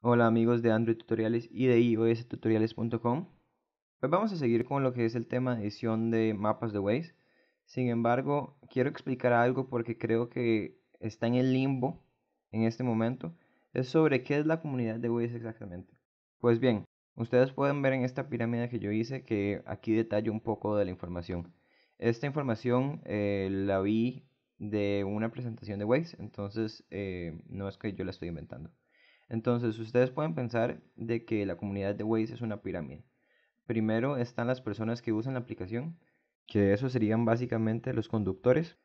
Hola amigos de Android Tutoriales y de iOSTutoriales.com Pues vamos a seguir con lo que es el tema de edición de mapas de Waze Sin embargo, quiero explicar algo porque creo que está en el limbo en este momento Es sobre qué es la comunidad de Waze exactamente Pues bien, ustedes pueden ver en esta pirámide que yo hice que aquí detallo un poco de la información Esta información eh, la vi de una presentación de Waze, entonces eh, no es que yo la estoy inventando entonces, ustedes pueden pensar de que la comunidad de Waze es una pirámide. Primero están las personas que usan la aplicación, que eso serían básicamente los conductores.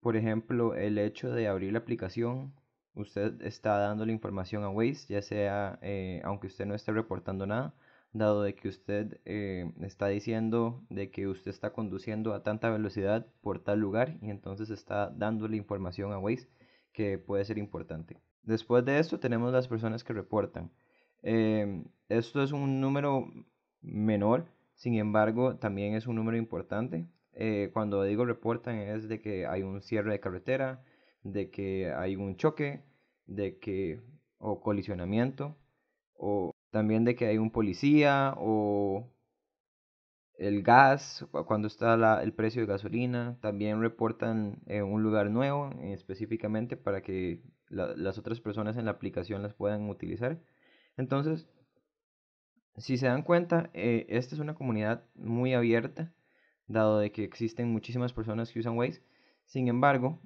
Por ejemplo, el hecho de abrir la aplicación, usted está dando la información a Waze, ya sea eh, aunque usted no esté reportando nada, dado de que usted eh, está diciendo de que usted está conduciendo a tanta velocidad por tal lugar y entonces está dando la información a Waze que puede ser importante. Después de esto tenemos las personas que reportan. Em, esto es un número menor, sin embargo también es un número importante. Eh, cuando digo reportan es de que hay un cierre de carretera, de que hay un choque, de que o colisionamiento, o también de que hay un policía o el gas, cuando está el precio de gasolina. También reportan eh, un lugar nuevo eh, específicamente para que las otras personas en la aplicación las puedan utilizar. Entonces, si se dan cuenta, eh, esta es una comunidad muy abierta, dado de que existen muchísimas personas que usan Waze. Sin embargo,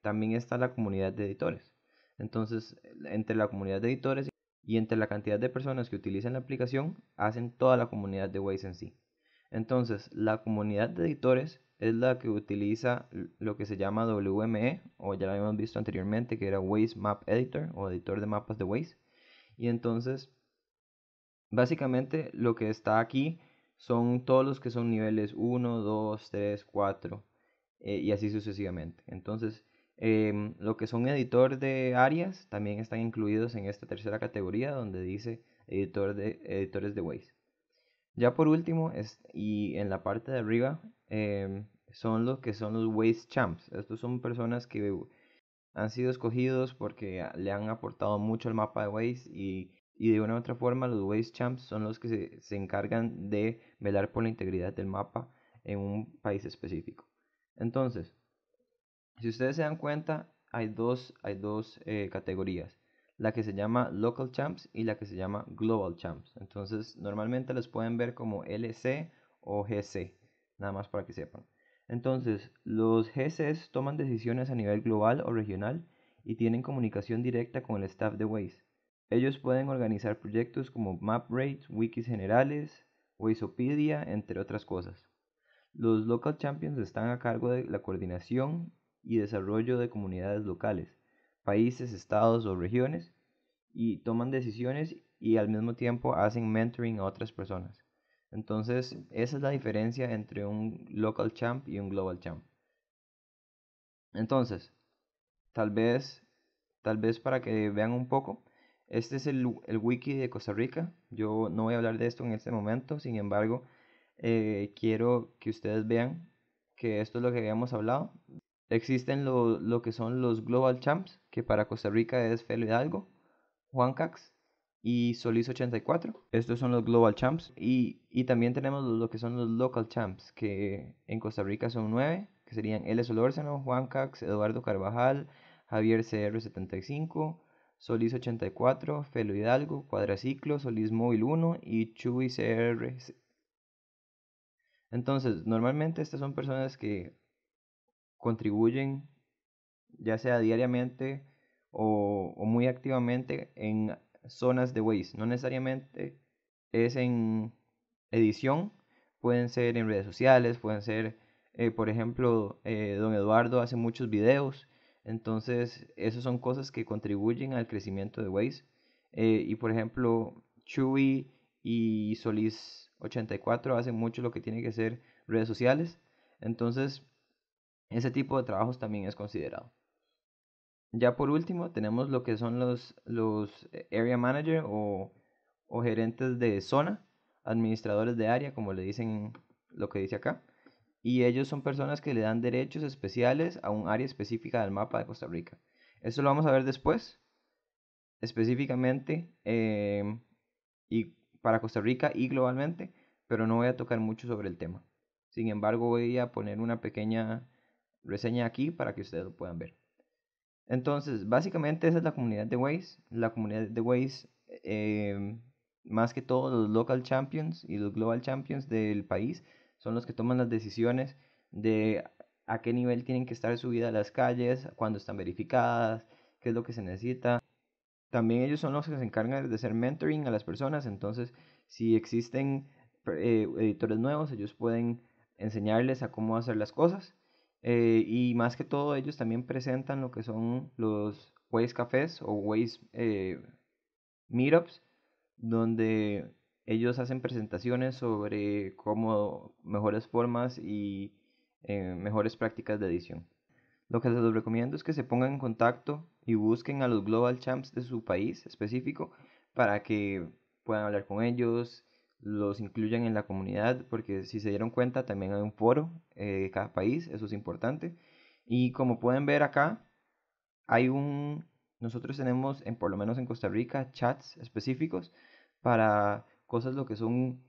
también está la comunidad de editores. Entonces, entre la comunidad de editores y entre la cantidad de personas que utilizan la aplicación hacen toda la comunidad de Waze en sí. Entonces, la comunidad de editores es la que utiliza lo que se llama WME, o ya lo habíamos visto anteriormente, que era Waze Map Editor o editor de mapas de Waze. Y entonces, básicamente lo que está aquí son todos los que son niveles 1, 2, 3, 4 y así sucesivamente. Entonces, Em, lo que son editor de áreas también están incluidos en esta tercera categoría donde dice editor de, editores de Waze. Ya por último, y en la parte de arriba, em, son los que son los Waze Champs. Estos son personas que han sido escogidos porque le han aportado mucho al mapa de Waze y, de una u otra forma los Waze Champs son los que se encargan de velar por la integridad del mapa en un país específico. Entonces, si ustedes se dan cuenta, hay dos, hay dos eh, categorías. La que se llama Local Champs y la que se llama Global Champs. Entonces, normalmente los pueden ver como LC o GC, nada más para que sepan. Entonces, los GCs toman decisiones a nivel global o regional y tienen comunicación directa con el staff de Waze. Ellos pueden organizar proyectos como MapRate, wikis generales, Wazeopedia, entre otras cosas. Los Local Champions están a cargo de la coordinación y desarrollo de comunidades locales, países, estados o regiones, y toman decisiones y al mismo tiempo hacen mentoring a otras personas. Entonces, esa es la diferencia entre un local champ y un global champ. Entonces, tal vez, tal vez para que vean un poco, este es el, wiki de Costa Rica. Yo no voy a hablar de esto en este momento, sin embargo, eh, quiero que ustedes vean que esto es lo que habíamos hablado. Existen lo, que son los Global Champs, que para Costa Rica es Hidalgo Juan Cax y Solís 84. Estos son los Global Champs. Y, también tenemos lo, que son los Local Champs, que en Costa Rica son nueve. que serían L. Solórzano, Juan Cax, Eduardo Carvajal, Javier CR75, Solís 84, Felo Hidalgo, Cuadraciclo, Solís Móvil 1 y Chuy CR. Entonces, normalmente estas son personas que contribuyen ya sea diariamente o, muy activamente en zonas de Waze. No necesariamente es en edición, pueden ser en redes sociales, pueden ser, eh, por ejemplo, eh, don Eduardo hace muchos videos, entonces esas son cosas que contribuyen al crecimiento de Waze. Eh, y por ejemplo, Chuy y Solís84 hacen mucho lo que tiene que ser redes sociales. Entonces, ese tipo de trabajos también es considerado. Ya por último tenemos lo que son los, los eh, area manager o, o gerentes de zona, administradores de área, como le dicen lo que dice acá. Y ellos son personas que le dan derechos especiales a un área específica del mapa de Costa Rica. Eso lo vamos a ver después, específicamente em, y para Costa Rica y globalmente, pero no voy a tocar mucho sobre el tema. Sin embargo, voy a poner una pequeña reseña aquí para que ustedes lo puedan ver. Entonces, básicamente esa es la comunidad de Waze. La comunidad de Waze, em, más que todo los local champions y los global champions del país, son los que toman las decisiones de a qué nivel tienen que estar subidas las calles, cuándo están verificadas, qué es lo que se necesita. También ellos son los que se encargan de hacer mentoring a las personas, entonces si existen eh, editores nuevos, ellos pueden enseñarles a cómo hacer las cosas. Eh, y más que todo ellos también presentan lo que son los Waze Cafés o Waze eh, Meetups, donde ellos hacen presentaciones sobre cómo mejores formas y eh, mejores prácticas de edición. Lo que les recomiendo es que se pongan en contacto y busquen a los Global Champs de su país específico para que puedan hablar con ellos, los incluyan en la comunidad, porque si se dieron cuenta también hay un foro eh, de cada país, eso es importante. Y como pueden ver acá, hay un, nosotros tenemos, en, por lo menos en Costa Rica, chats específicos para cosas lo que son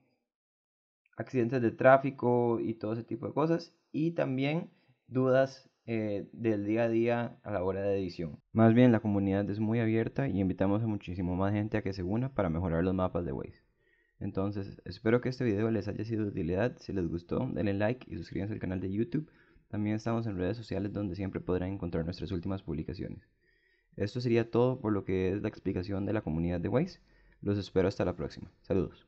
accidentes de tráfico y todo ese tipo de cosas, y también dudas eh, del día a día a la hora de edición. Más bien, la comunidad es muy abierta y invitamos a muchísimo más gente a que se una para mejorar los mapas de Waze. Entonces, espero que este video les haya sido de utilidad. Si les gustó, denle like y suscríbanse al canal de YouTube. También estamos en redes sociales donde siempre podrán encontrar nuestras últimas publicaciones. Esto sería todo por lo que es la explicación de la comunidad de Waze. Los espero hasta la próxima. Saludos.